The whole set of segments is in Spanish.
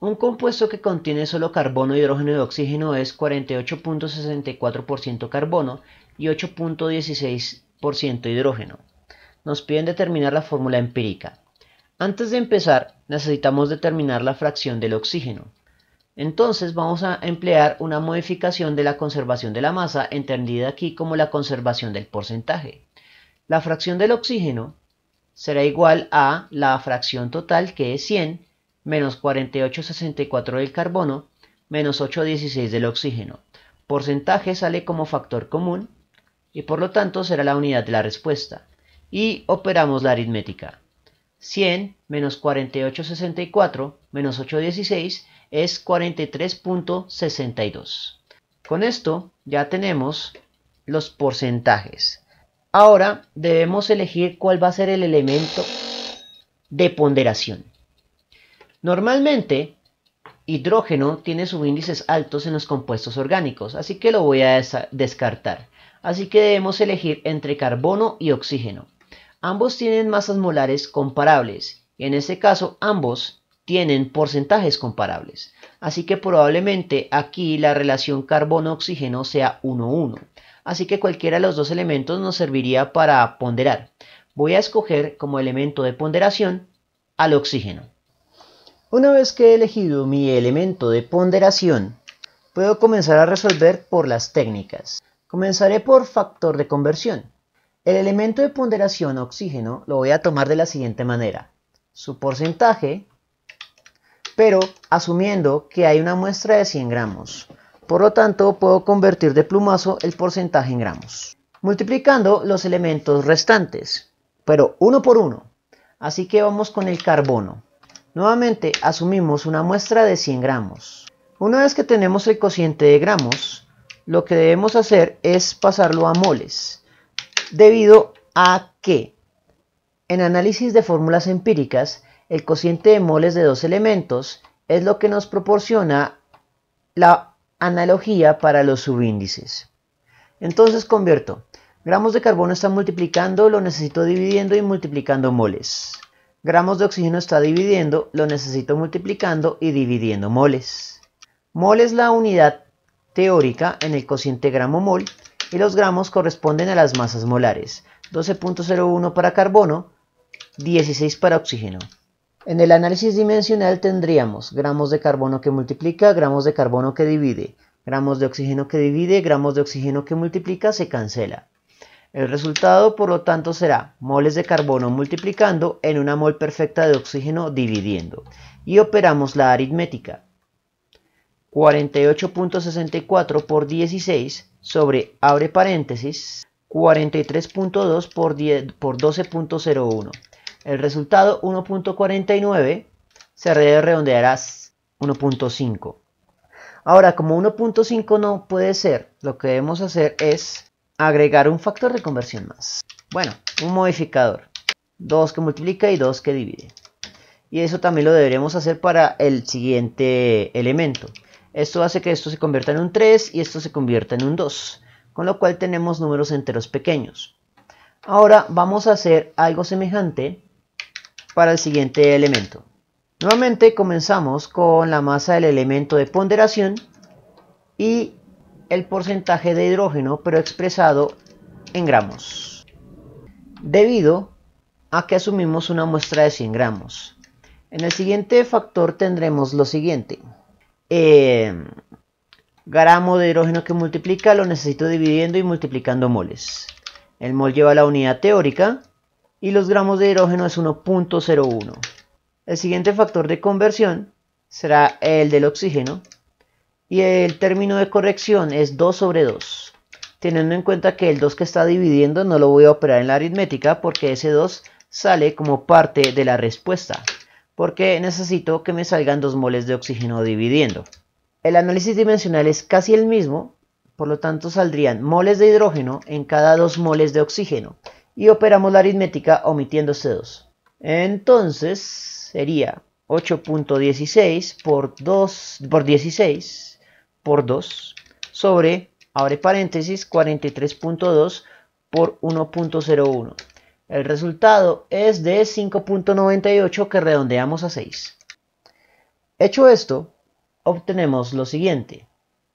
Un compuesto que contiene solo carbono, hidrógeno y oxígeno es 48.64% carbono y 8.16% hidrógeno. Nos piden determinar la fórmula empírica. Antes de empezar, necesitamos determinar la fracción del oxígeno. Entonces vamos a emplear una modificación de la conservación de la masa, entendida aquí como la conservación del porcentaje. La fracción del oxígeno será igual a la fracción total, que es 100, menos 48,64 del carbono, menos 8,16 del oxígeno. Porcentaje sale como factor común y por lo tanto será la unidad de la respuesta. Y operamos la aritmética. 100 menos 48,64 menos 8,16 es 43.62. Con esto ya tenemos los porcentajes. Ahora debemos elegir cuál va a ser el elemento de ponderación. Normalmente, hidrógeno tiene subíndices altos en los compuestos orgánicos, así que lo voy a descartar. Así que debemos elegir entre carbono y oxígeno. Ambos tienen masas molares comparables, y en este caso ambos tienen porcentajes comparables. Así que probablemente aquí la relación carbono-oxígeno sea 1-1. Así que cualquiera de los dos elementos nos serviría para ponderar. Voy a escoger como elemento de ponderación al oxígeno. Una vez que he elegido mi elemento de ponderación, puedo comenzar a resolver por las técnicas. Comenzaré por factor de conversión. El elemento de ponderación oxígeno lo voy a tomar de la siguiente manera. Su porcentaje, pero asumiendo que hay una muestra de 100 gramos. Por lo tanto, puedo convertir de plumazo el porcentaje en gramos. Multiplicando los elementos restantes, pero uno por uno. Así que vamos con el carbono. Nuevamente asumimos una muestra de 100 gramos. Una vez que tenemos el cociente de gramos, lo que debemos hacer es pasarlo a moles, debido a que en análisis de fórmulas empíricas, el cociente de moles de dos elementos es lo que nos proporciona la analogía para los subíndices. Entonces convierto gramos de carbono está multiplicando, lo necesito dividiendo y multiplicando moles gramos de oxígeno está dividiendo, lo necesito multiplicando y dividiendo moles. Mol es la unidad teórica en el cociente gramo-mol y los gramos corresponden a las masas molares, 12.01 para carbono, 16 para oxígeno. En el análisis dimensional tendríamos gramos de carbono que multiplica, gramos de carbono que divide, gramos de oxígeno que divide, gramos de oxígeno que multiplica, se cancela. El resultado, por lo tanto, será moles de carbono multiplicando en una mol perfecta de oxígeno dividiendo. Y operamos la aritmética. 48.64 por 16 sobre, abre paréntesis, 43.2 por, por 12.01. El resultado 1.49 se redondeará 1.5. Ahora, como 1.5 no puede ser, lo que debemos hacer es agregar un factor de conversión más. Bueno, un modificador. 2 que multiplica y 2 que divide. Y eso también lo deberemos hacer para el siguiente elemento. Esto hace que esto se convierta en un 3 y esto se convierta en un 2. Con lo cual tenemos números enteros pequeños. Ahora vamos a hacer algo semejante para el siguiente elemento. Nuevamente comenzamos con la masa del elemento de ponderación y el porcentaje de hidrógeno, pero expresado en gramos. Debido a que asumimos una muestra de 100 gramos. En el siguiente factor tendremos lo siguiente. Em, gramo de hidrógeno que multiplica lo necesito dividiendo y multiplicando moles. El mol lleva la unidad teórica y los gramos de hidrógeno es 1.01. El siguiente factor de conversión será el del oxígeno, y el término de corrección es 2 sobre 2. Teniendo en cuenta que el 2 que está dividiendo no lo voy a operar en la aritmética porque ese 2 sale como parte de la respuesta, porque necesito que me salgan 2 moles de oxígeno dividiendo. El análisis dimensional es casi el mismo, por lo tanto saldrían moles de hidrógeno en cada 2 moles de oxígeno y operamos la aritmética omitiendo ese 2. Entonces sería 8.16 por 2 por 16 por 2 sobre, abre paréntesis, 43.2 por 1.01. El resultado es de 5.98 que redondeamos a 6. Hecho esto, obtenemos lo siguiente.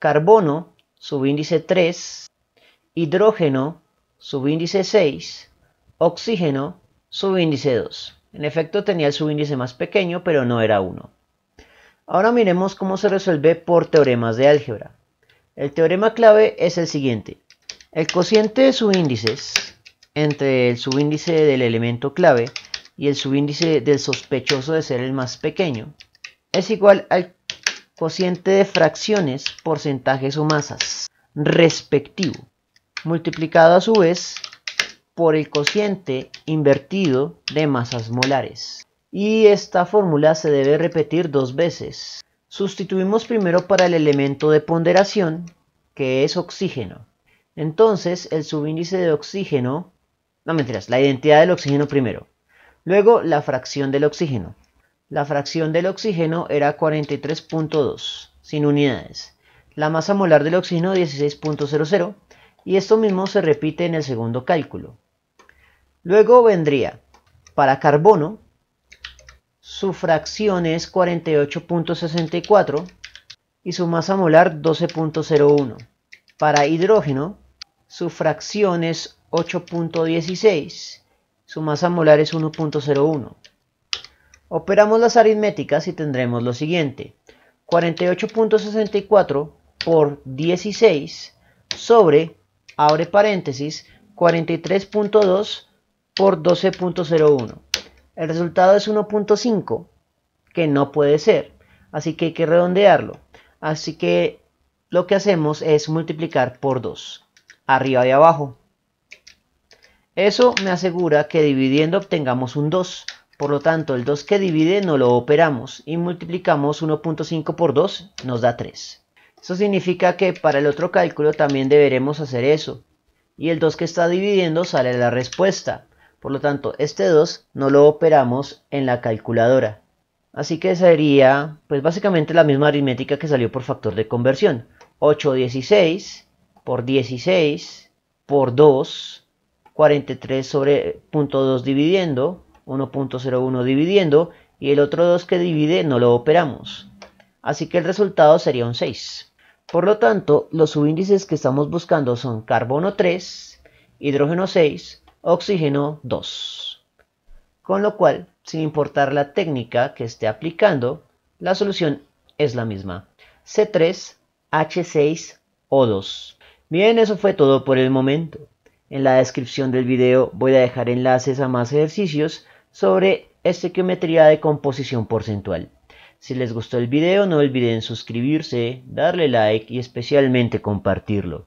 Carbono, subíndice 3, hidrógeno, subíndice 6, oxígeno, subíndice 2. En efecto tenía el subíndice más pequeño, pero no era 1. Ahora miremos cómo se resuelve por teoremas de álgebra. El teorema clave es el siguiente. El cociente de subíndices entre el subíndice del elemento clave y el subíndice del sospechoso de ser el más pequeño es igual al cociente de fracciones, porcentajes o masas respectivo, multiplicado a su vez por el cociente invertido de masas molares y esta fórmula se debe repetir dos veces. Sustituimos primero para el elemento de ponderación, que es oxígeno. Entonces, el subíndice de oxígeno, no mentiras, la identidad del oxígeno primero. Luego, la fracción del oxígeno. La fracción del oxígeno era 43.2, sin unidades. La masa molar del oxígeno 16.00, y esto mismo se repite en el segundo cálculo. Luego vendría, para carbono, su fracción es 48.64 y su masa molar 12.01. Para hidrógeno, su fracción es 8.16, su masa molar es 1.01. Operamos las aritméticas y tendremos lo siguiente. 48.64 por 16 sobre, abre paréntesis, 43.2 por 12.01. El resultado es 1.5, que no puede ser, así que hay que redondearlo. Así que lo que hacemos es multiplicar por 2, arriba y abajo. Eso me asegura que dividiendo obtengamos un 2. Por lo tanto, el 2 que divide no lo operamos y multiplicamos 1.5 por 2, nos da 3. Eso significa que para el otro cálculo también deberemos hacer eso. Y el 2 que está dividiendo sale la respuesta. Por lo tanto, este 2 no lo operamos en la calculadora. Así que sería, pues básicamente la misma aritmética que salió por factor de conversión. 8,16 por 16 por 2, 43 sobre punto 2 dividiendo, 1.01 dividiendo, y el otro 2 que divide no lo operamos. Así que el resultado sería un 6. Por lo tanto, los subíndices que estamos buscando son carbono 3, hidrógeno 6, oxígeno 2. Con lo cual, sin importar la técnica que esté aplicando, la solución es la misma. C3H6O2. Bien, eso fue todo por el momento. En la descripción del video voy a dejar enlaces a más ejercicios sobre estequiometría de composición porcentual. Si les gustó el video no olviden suscribirse, darle like y especialmente compartirlo.